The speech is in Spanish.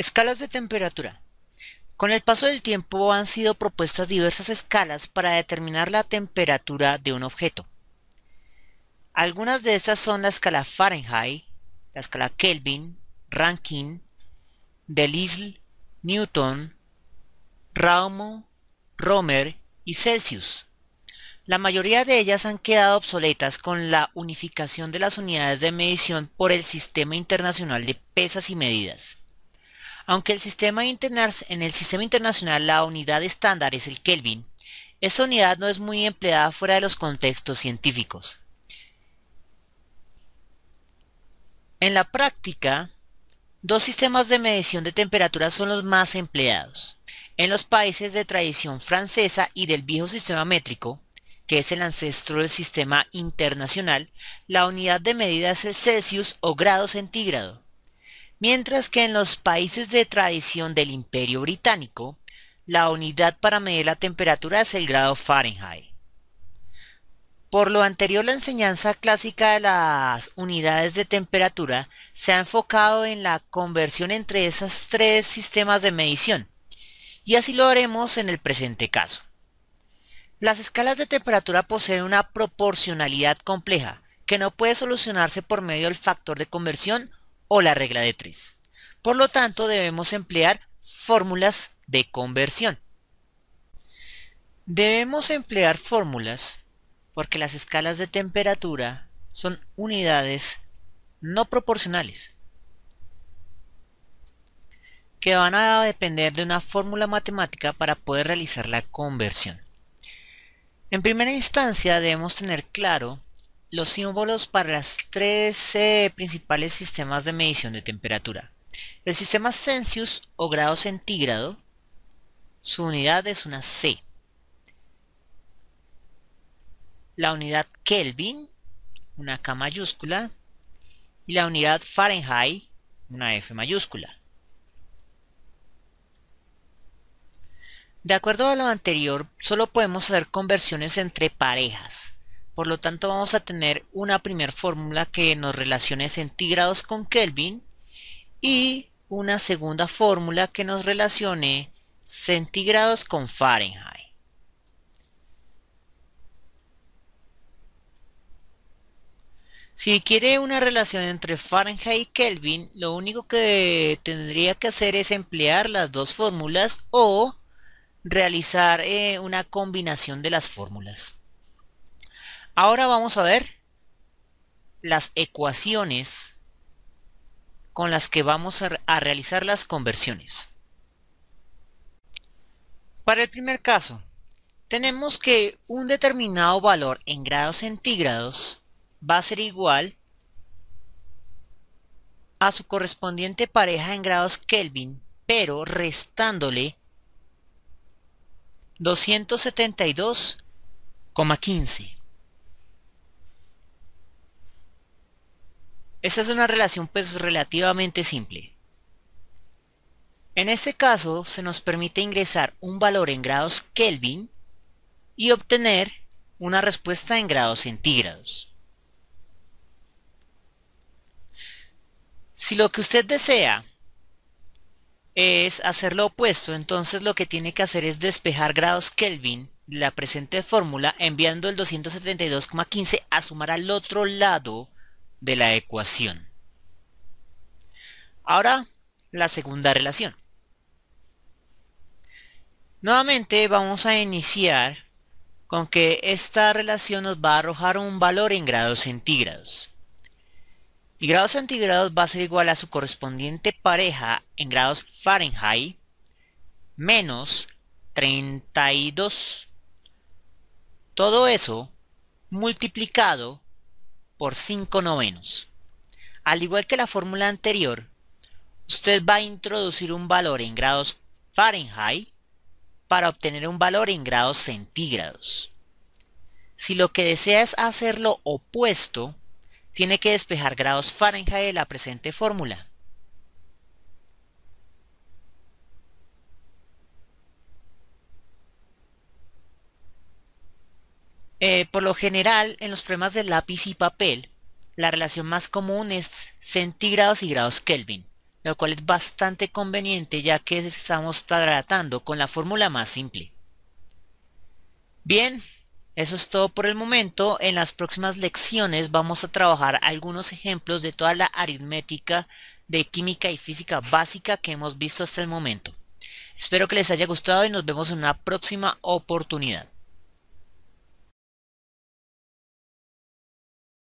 Escalas de temperatura. Con el paso del tiempo han sido propuestas diversas escalas para determinar la temperatura de un objeto. Algunas de estas son la escala Fahrenheit, la escala Kelvin, Rankine, Delisle, Newton, Raumo, Romer y Celsius. La mayoría de ellas han quedado obsoletas con la unificación de las unidades de medición por el Sistema Internacional de Pesas y Medidas. Aunque el sistema en el sistema internacional la unidad estándar es el Kelvin, esta unidad no es muy empleada fuera de los contextos científicos. En la práctica, dos sistemas de medición de temperatura son los más empleados. En los países de tradición francesa y del viejo sistema métrico, que es el ancestro del sistema internacional, la unidad de medida es el Celsius o grado centígrado mientras que en los países de tradición del Imperio Británico, la unidad para medir la temperatura es el grado Fahrenheit. Por lo anterior, la enseñanza clásica de las unidades de temperatura se ha enfocado en la conversión entre esos tres sistemas de medición, y así lo haremos en el presente caso. Las escalas de temperatura poseen una proporcionalidad compleja, que no puede solucionarse por medio del factor de conversión o la regla de 3. Por lo tanto, debemos emplear fórmulas de conversión. Debemos emplear fórmulas porque las escalas de temperatura son unidades no proporcionales que van a depender de una fórmula matemática para poder realizar la conversión. En primera instancia debemos tener claro los símbolos para las tres principales sistemas de medición de temperatura. El sistema Celsius o grado centígrado, su unidad es una C. La unidad Kelvin, una K mayúscula, y la unidad Fahrenheit, una F mayúscula. De acuerdo a lo anterior, solo podemos hacer conversiones entre parejas. Por lo tanto, vamos a tener una primer fórmula que nos relacione centígrados con Kelvin y una segunda fórmula que nos relacione centígrados con Fahrenheit. Si quiere una relación entre Fahrenheit y Kelvin, lo único que tendría que hacer es emplear las dos fórmulas o realizar eh, una combinación de las fórmulas. Ahora vamos a ver las ecuaciones con las que vamos a, realizar las conversiones. Para el primer caso, tenemos que un determinado valor en grados centígrados va a ser igual a su correspondiente pareja en grados Kelvin, pero restándole 272,15. Esa es una relación pues relativamente simple. En este caso se nos permite ingresar un valor en grados Kelvin y obtener una respuesta en grados centígrados. Si lo que usted desea es hacer lo opuesto, entonces lo que tiene que hacer es despejar grados Kelvin de la presente fórmula enviando el 272,15 a sumar al otro lado de la ecuación. Ahora, la segunda relación. Nuevamente vamos a iniciar con que esta relación nos va a arrojar un valor en grados centígrados. Y grados centígrados va a ser igual a su correspondiente pareja en grados Fahrenheit menos 32. Todo eso multiplicado por 5 novenos. Al igual que la fórmula anterior, usted va a introducir un valor en grados Fahrenheit para obtener un valor en grados centígrados. Si lo que desea es hacer lo opuesto, tiene que despejar grados Fahrenheit de la presente fórmula. Eh, por lo general, en los problemas de lápiz y papel, la relación más común es centígrados y grados Kelvin, lo cual es bastante conveniente ya que estamos tratando con la fórmula más simple. Bien, eso es todo por el momento. En las próximas lecciones vamos a trabajar algunos ejemplos de toda la aritmética de química y física básica que hemos visto hasta el momento. Espero que les haya gustado y nos vemos en una próxima oportunidad.